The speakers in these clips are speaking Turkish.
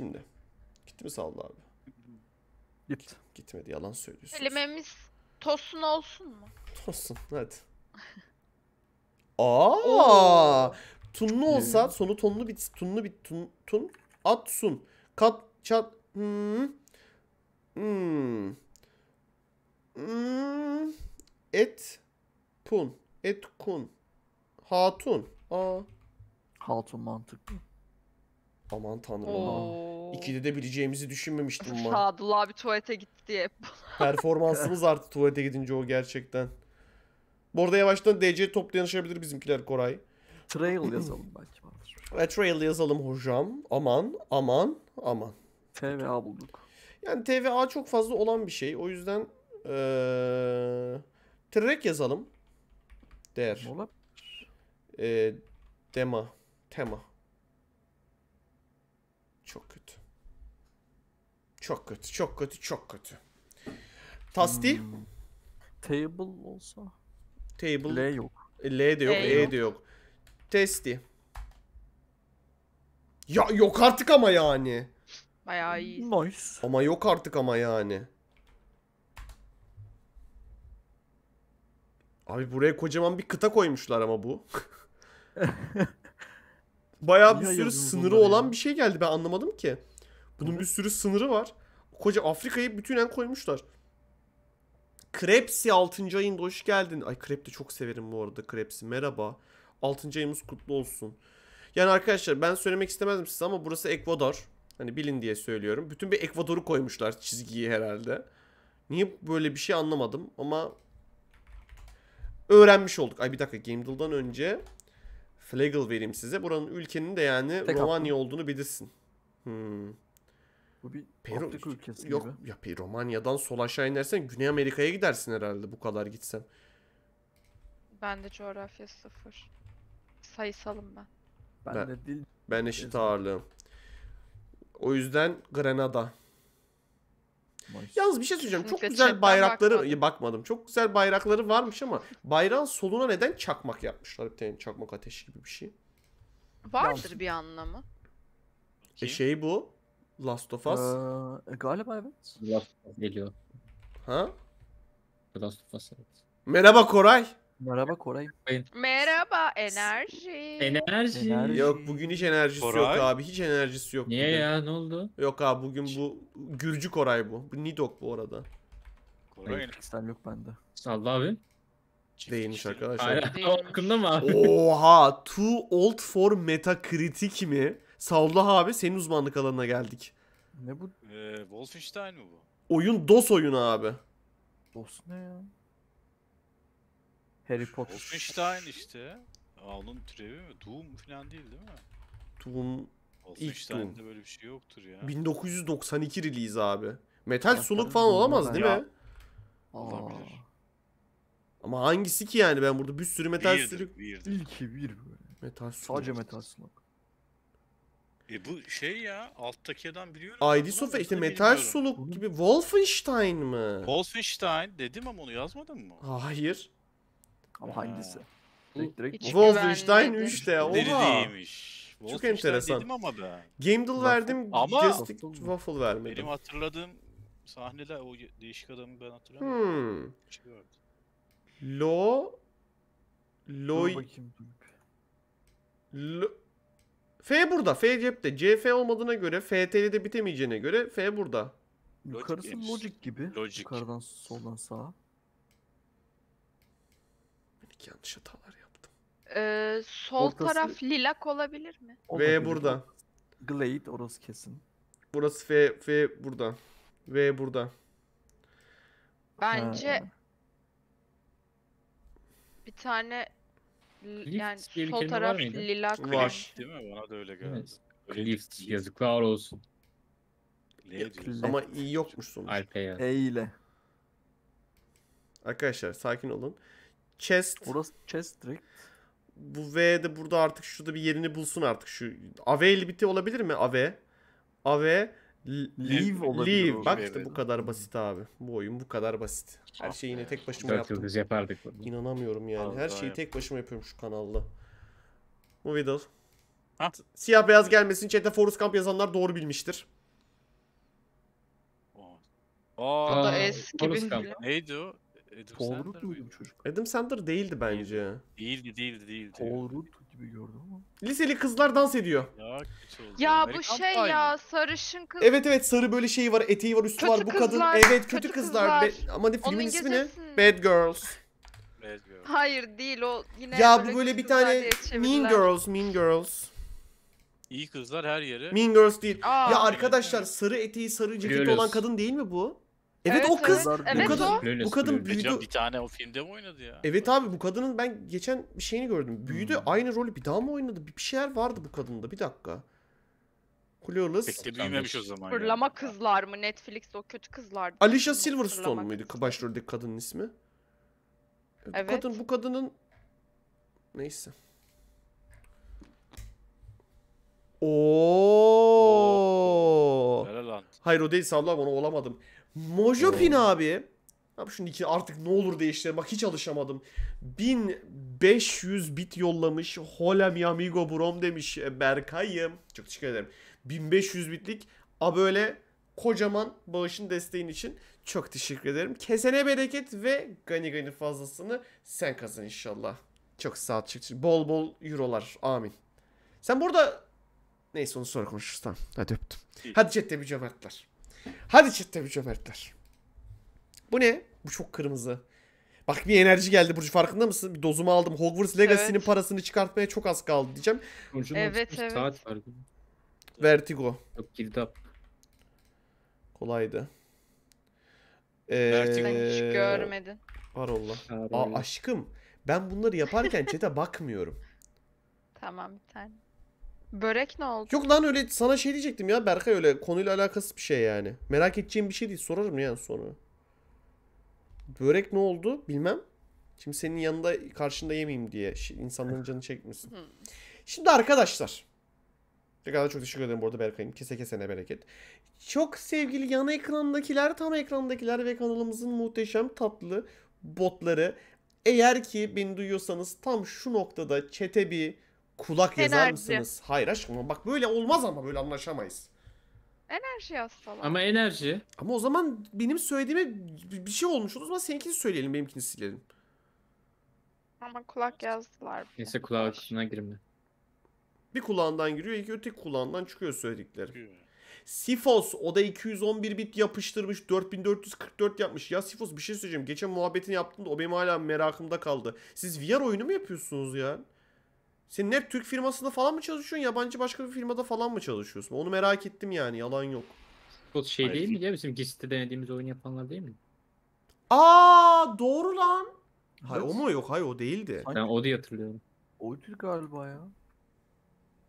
Şimdi. Gitti mi saldı abi? Git. Gitmedi yalan söylüyorsun. Kelimemiz tosun olsun mu? Tosun hadi. Aa! Tunlu olsa sonu tonlu bit tunlu bit tun, tun atsun kat çat hmm. Hmm. Hmm. Et pun et kun hatun. Aa. Hatun mantıklı. Aman tanrım. Oo. İkide de bileceğimizi düşünmemiştim ben. Sadullah abi tuvalete gitti diye. Performansımız arttı tuvalete gidince o gerçekten. Bu arada yavaştan DC toplayanışabilir bizimkiler Koray. Trail yazalım belki vardır. E, trail yazalım hocam. Aman aman aman. TVA bulduk. Yani TVA çok fazla olan bir şey. O yüzden ee, Trek yazalım. Der. Olabilir. E, dema. Tema. Çok kötü. Çok kötü, çok kötü, çok kötü. Tasti? Hmm. Table olsa. Table. L yok. E, L de yok, E, e de yok. Testi. Ya yok artık ama yani. Bayağı iyi. Nice. Ama yok artık ama yani. Abi buraya kocaman bir kıta koymuşlar ama bu. bayağı bir sürü sınırı onlara ya. olan bir şey geldi. Ben anlamadım ki. Bunun bir sürü sınırı var. Koca Afrika'yı bütünen koymuşlar. Krepsi 6. ayında hoş geldin. Ay krep de çok severim bu arada krepsi. Merhaba. 6. ayımız kutlu olsun. Yani arkadaşlar ben söylemek istemezdim size ama burası Ekvador. Hani bilin diye söylüyorum. Bütün bir Ekvador'u koymuşlar çizgiyi herhalde. Niye böyle bir şey anlamadım ama öğrenmiş olduk. Ay bir dakika Game önce Flagel vereyim size. Buranın ülkenin de yani Tek Romanya hakkı. olduğunu bilirsin. Hmm. Bu bir Peru Afrika ülkesi Yok gibi. ya bir Romanya'dan sol aşağı inersen Güney Amerika'ya gidersin herhalde bu kadar gitsen. Ben de coğrafya sıfır. Sayısalım ben. Ben, ben de dil. Ben eşit ağırlığım. O yüzden Grenada. Mayıs. Yalnız bir şey söyleyeceğim. Çok güzel bayrakları bakmadım. bakmadım. Çok güzel bayrakları varmış ama bayrağın soluna neden çakmak yapmışlar? Bir tane çakmak ateşi gibi bir şey. Vardır Yalnız. bir anlamı. E şey bu. Last of Us. Ee, e, galiba evet. Last of Us geliyor. Ha? Last of Us evet. Merhaba Koray. Merhaba Koray. Merhaba enerji. Enerji. Yok bugün hiç enerjisi Koray. yok abi. Hiç enerjisi yok. Niye bugün. ya ne oldu? Yok abi bugün bu Gürcü Koray bu. Bu Nidok bu arada. Koray. Kristal yok bende. Salla abi. Değilmiş arkadaşlar. Hakkında mı abi? Oha too old for metacritic mi? Salla abi senin uzmanlık alanına geldik. Ne bu? Ee, Wolfenstein mi bu? Oyun DOS oyunu abi. DOS ne ya? Harry Potter. Wolfenstein işte. Aa, onun türevi mi? Doom falan değil değil mi? Doom Wolfenstein'de Doom. böyle bir şey yoktur ya. 1992 release abi. Metal Hatta soluk falan olamaz değil ya. mi? Olabilir. Ama hangisi ki yani ben burada bir sürü metal soluk. İlki bir böyle. Metal soluk. Sadece metal soluk. E bu şey ya alttaki adam biliyorum. ID Sofa işte Metal Soluk gibi Wolfenstein mi? Wolfenstein dedim ama onu yazmadın mı? Hayır. Ama hangisi? Direkt direkt. Hiç Wolfenstein güvenmedim. 3D. Oha. değilmiş. Çok enteresan. dedim ama ben. Gamedel verdim. Ama- Gestik Waffle vermedim. Benim hatırladığım sahneler o değişik adamı ben hatırlamıyorum. Hmm. Şey Lo Loy Lo- F burada. F cepte. CF olmadığına göre FT'li de bitemeyeceğine göre F burada. Yukarısı Logic gelmiş. logic gibi. Logic. Yukarıdan soldan sağa. Çok yanlış hatalar yaptım. Ee, sol Ortası- taraf lilak olabilir mi? V burada. Glade orası kesin. Burası V, V burada. V burada. Bence Ha. bir tane yani diye sol kelime var taraf lilak Var. Var. Değil mi? Bana da öyle geldi. Cliff, şey. yazıklar olsun Ne Ama iyi yokmuş sonuç. Alp'e yaz. E ile. Arkadaşlar sakin olun chest. burası chest direkt. Bu V de burada artık şurada bir yerini bulsun artık şu. AV biti olabilir mi? AV. AV. Leave olabilir. Leave. Bak işte bu kadar basit abi. Bu oyun bu kadar basit. Her şeyi yine tek başıma yaptım. biz yapardık bunu. İnanamıyorum yani. Her şeyi tek başıma yapıyorum şu kanalda. Movie Siyah beyaz gelmesin. Chat'te Forest Camp yazanlar doğru bilmiştir. Aa, o da eski Neydi o? Adam Povrut muydu bu çocuk? Adam Sandler değildi bence. Değildi değildi değildi. Povrut gibi gördüm ama. Liseli kızlar dans ediyor. Ya, ya bu şey ya sarışın kız. Evet evet sarı böyle şeyi var eteği var üstü kötü var bu kızlar, kadın. Evet kötü, kötü kızlar. kızlar. ama ne filmin Onun ismi ne? Bad Girls. Bad Girls. Hayır değil o yine Ya böyle bu böyle bir tane Mean Girls Mean Girls. İyi kızlar her yere. Mean Girls değil. Aa, ya arkadaşlar sarı eteği sarı ceket olan kadın değil mi bu? Evet, evet o kız. Evet, bu evet kadın, o. bu kadın büyüdü. bir tane o filmde mi oynadı ya? Evet abi bu kadının ben geçen bir şeyini gördüm. Hmm. Büyüdü hmm. aynı rolü bir daha mı oynadı? Bir şeyler vardı bu kadında. Bir dakika. Clueless. Pek de büyümemiş o zaman. Fırlama ya. kızlar mı? Netflix'te o kötü kızlar. Alicia Silverstone Fırlama muydu başroldeki kadının ismi? Evet. Bu kadın bu kadının neyse. Oo. Oo. Hayır o değil sallam onu olamadım. Mojopin abi. Abi şunun iki artık ne olur değiştir. Bak hiç alışamadım. 1500 bit yollamış. Hola mi amigo brom demiş e, Berkay'ım. Çok teşekkür ederim. 1500 bitlik a böyle kocaman bağışın desteğin için çok teşekkür ederim. Kesene bereket ve gani gani fazlasını sen kazan inşallah. Çok sağ ol. Bol bol eurolar. Amin. Sen burada Neyse onu sonra konuşuruz tamam. Hadi öptüm. İyi. Hadi chatte bir cömertler. Hadi chatte bir cömertler. Bu ne? Bu çok kırmızı. Bak bir enerji geldi Burcu farkında mısın? Bir dozumu aldım. Hogwarts Legacy'nin evet. parasını çıkartmaya çok az kaldı diyeceğim. Burcu'nun evet, evet. saat var. Vertigo. Yok girdap. Kolaydı. Ee, Vertigo. Ben hiç görmedim. Var Allah. Aa, aşkım ben bunları yaparken çete bakmıyorum. Tamam bir tane. Börek ne oldu? Yok lan öyle sana şey diyecektim ya Berkay öyle konuyla alakasız bir şey yani. Merak edeceğim bir şey değil sorarım yani sonra. Börek ne oldu bilmem. Şimdi senin yanında karşında yemeyeyim diye insanların canı çekmesin. Hmm. Şimdi arkadaşlar. Ne çok teşekkür ederim bu arada Berkay'ım. Kese kesene bereket. Çok sevgili yan ekrandakiler, tam ekrandakiler ve kanalımızın muhteşem tatlı botları. Eğer ki beni duyuyorsanız tam şu noktada çete bir kulak Enerji. yazar mısınız? Hayır aşkım bak böyle olmaz ama böyle anlaşamayız. Enerji yaz Ama enerji. Ama o zaman benim söylediğime bir şey olmuş olur ama seninkini söyleyelim benimkini silelim. Ama kulak yazdılar. Bile. Neyse kulağı kısmına girme. Bir kulağından giriyor iki öteki kulağından çıkıyor söyledikleri. Sifos o da 211 bit yapıştırmış 4444 yapmış. Ya Sifos bir şey söyleyeceğim. Geçen muhabbetini yaptığında o benim hala merakımda kaldı. Siz VR oyunu mu yapıyorsunuz ya? Sen hep Türk firmasında falan mı çalışıyorsun? Yabancı başka bir firmada falan mı çalışıyorsun? Onu merak ettim yani. Yalan yok. O şey Hayır. değil mi ya bizim Gist'te denediğimiz oyun yapanlar değil mi? Aa doğru lan. Hayır o mu yok? Hayır o değildi. Ben o diye hatırlıyorum. Oydu galiba ya.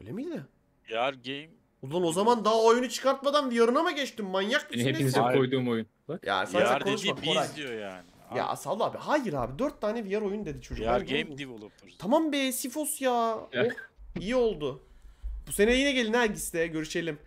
Öyle miydi? Yar game. Ulan o zaman daha oyunu çıkartmadan yarına mı geçtin? Manyak mısın? Benim hepinize koyduğum oyun. Bak. Ya sadece sen Yar konuşma biz diyor yani. Ya asal abi. Hayır abi. Dört tane VR oyun dedi çocuklar. VR Game Developer. Tamam be Sifos ya. oh, iyi oldu. Bu sene yine gelin Ergiste görüşelim.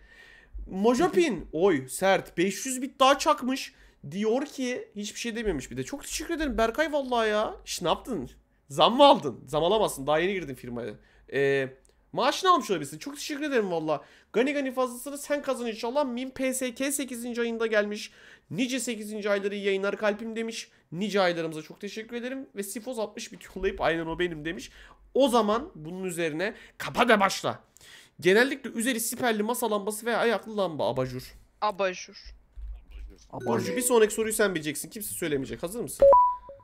Mojopin. Oy sert. 500 bit daha çakmış. Diyor ki hiçbir şey dememiş bir de. Çok teşekkür ederim Berkay vallahi ya. İşte ne yaptın? Zam mı aldın? Zam alamazsın. Daha yeni girdin firmaya. Eee Maaşını almış olabilirsin. Çok teşekkür ederim valla. Gani gani fazlasını sen kazan inşallah. Min PSK 8. ayında gelmiş. Nice 8. ayları yayınlar kalbim demiş. Nice aylarımıza çok teşekkür ederim. Ve Sifoz 60 bit yollayıp aynen o benim demiş. O zaman bunun üzerine kapa ve başla. Genellikle üzeri siperli masa lambası veya ayaklı lamba abajur. Abajur. Burcu bir sonraki soruyu sen bileceksin. Kimse söylemeyecek. Hazır mısın?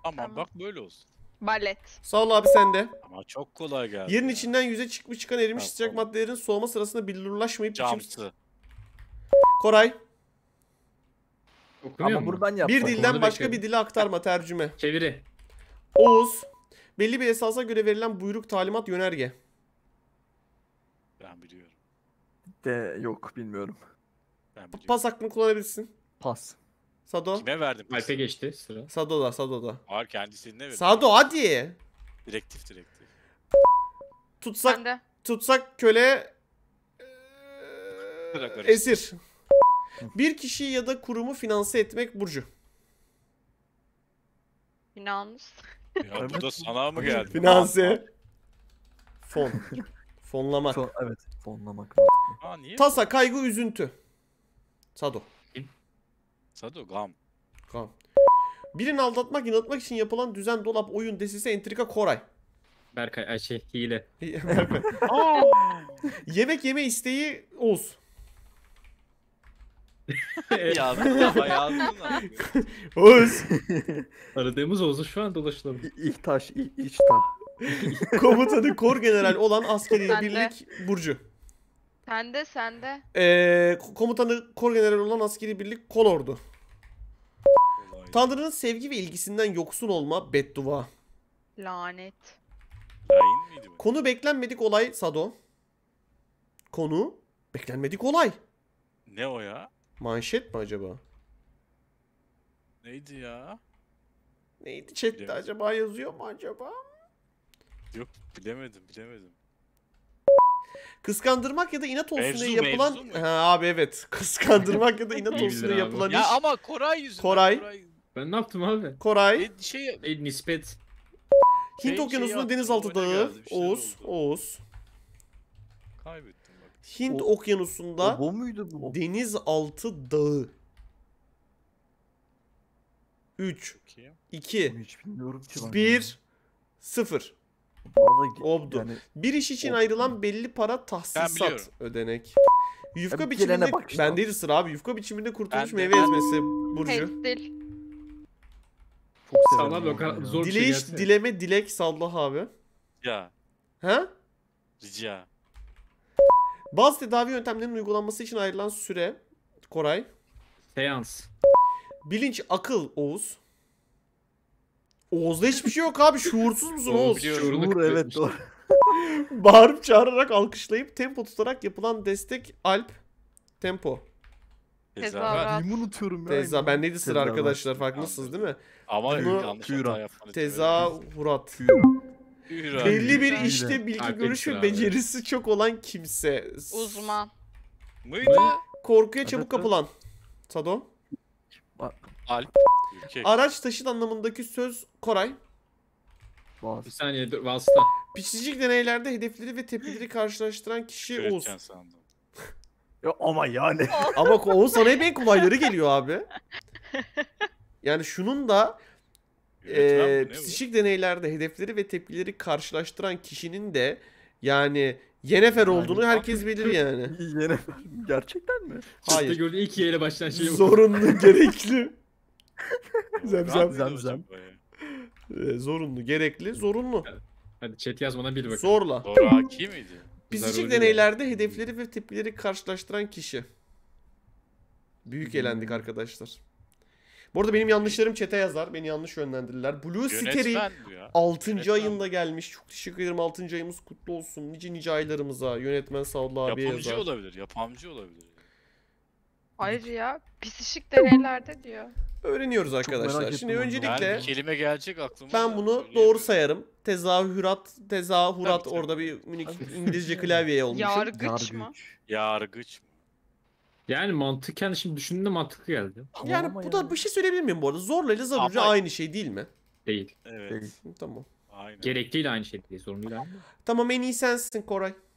Aman Tamam. bak böyle olsun. Balet. Sağ ol abi sende. Ama çok kolay geldi. Yerin içinden yüze çıkmış çıkan erimiş sıcak maddelerin soğuma sırasında billurlaşmayıp biçim... Koray. Okunuyor Ama buradan yap. Bir dilden başka bir dile aktarma tercüme. Çeviri. Oğuz. Belli bir esasa göre verilen buyruk talimat yönerge. Ben biliyorum. De yok bilmiyorum. Ben biliyorum. Pas hakkını kullanabilirsin. Pas. Sado. Kime verdim? Alp'e geçti sıra. Sado'da, Sado'da. Hayır kendisine verdim. Sado hadi. Direktif direktif. Tutsak tutsak köle ee, esir. Bir kişiyi ya da kurumu finanse etmek Burcu. Finans. Ya bu da sana mı geldi? Finanse. Fon. Fonlamak. Fon, evet fonlamak. Aa, niye? Tasa, kaygı, üzüntü. Sado. Sado, gam. Gam. Birini aldatmak, inatmak için yapılan düzen, dolap, oyun, desise, entrika, koray. Berkay, ay şey, hile. Yemek yeme isteği Oğuz. yazdım ya bayağı şey Oğuz. Aradığımız Oğuz'u şu an dolaşılabilir. İhtaş, İhtaş. Komutanı kor general olan askeri Sende. birlik Burcu. Sende sende. Ee, komutanı kor general olan askeri birlik Kolordu. Tanrı'nın sevgi ve ilgisinden yoksun olma beddua. Lanet. Lain miydi bu? Konu beklenmedik olay Sado. Konu beklenmedik olay. Ne o ya? Manşet mi acaba? Neydi ya? Neydi chatte acaba yazıyor mu acaba? Yok bilemedim bilemedim. Kıskandırmak ya da inat olsun mevzu, diye yapılan... ha, abi evet. Kıskandırmak ya da inat olsun diye yapılan iş. Ya ama Koray yüzünden. Koray. Koray. Ben ne yaptım abi? Koray. E, şey... E, nispet. Hint şey, okyanusunun şey denizaltı dağı. Oğuz. Oğuz. Kaybettim. Hint o, okyanusunda o, o muydu bu? denizaltı dağı. 3 2 1 0 obdu Yani, bir iş için oldu. ayrılan belli para tahsisat ödenek. Yufka biçiminde ben değil sıra abi. Yufka biçiminde kurtulmuş ben meyve ezmesi burcu. Pestil. Sana bak zor Dileyiş, şey dileme, dilek salla abi. Ya. Ha? Rica. Bazı tedavi yöntemlerinin uygulanması için ayrılan süre Koray. Seans. Bilinç, akıl Oğuz. Oğuz'da hiçbir şey yok abi. Şuursuz musun Oğuz? Şuur evet doğru. Bağırıp çağırarak alkışlayıp tempo tutarak yapılan destek Alp. Tempo. Tezahürat. Neyimi unutuyorum ya. Tezah. Ben neydi sıra arkadaşlar farkındasınız değil mi? Ama Bunu... yanlış hata yapmanız. Tezahürat. Tezahürat. Belli bir işte bilgi, Alp görüş ve becerisi çok olan kimse. Uzman. Mıydı? Korkuya çabuk kapılan. Sado. Alp. Ürkek. Araç taşıt anlamındaki söz Koray. Bir saniye dur vasıta. Piçicik deneylerde hedefleri ve tepkileri karşılaştıran kişi Oğuz. Ya ama yani. Ama Oğuz sana hep en kolayları geliyor abi. Yani şunun da e, psişik deneylerde hedefleri ve tepkileri karşılaştıran kişinin de yani Yenefer olduğunu herkes bilir yani. Yenefer gerçekten mi? Hayır. İşte gördüğün ilk yere başlayan şey Zorunlu, gerekli. Şey zem zem zem zem. zorunlu, gerekli, zorunlu. Hadi chat yazmadan bil bakalım. Zorla. Zoraki miydi? Psikolojik deneylerde hedefleri ve tepkileri karşılaştıran kişi. Büyük hmm. elendik arkadaşlar. Bu arada benim yanlışlarım çete yazar. Beni yanlış yönlendirdiler. Blue Steri 6. Yönetmen. ayında gelmiş. Çok teşekkür ederim. 6. ayımız kutlu olsun. Nice nice aylarımıza. Yönetmen Saadullah abiye yazar. Yapamcı olabilir. Yapamcı olabilir. Ayrıca ya psişik deneylerde diyor. Öğreniyoruz arkadaşlar. Şimdi öncelikle yani kelime gelecek aklıma. Ben bunu doğru sayarım. Tezahürat, tezahürat tabii, orada bir minik İngilizce klavyeye olmuş. Yargıç, Yargıç mı? Yargıç yani mantıken şimdi düşündüğümde mantıklı geldi. Tamam yani bu yani. da bir şey söyleyebilir miyim bu arada? Zorla ile zarurca Ama... aynı şey değil mi? Değil. Evet. Değil. Tamam. Aynen. Gerekliyle aynı şey değil. Zorunluyla aynı. Tamam en iyi sensin Koray.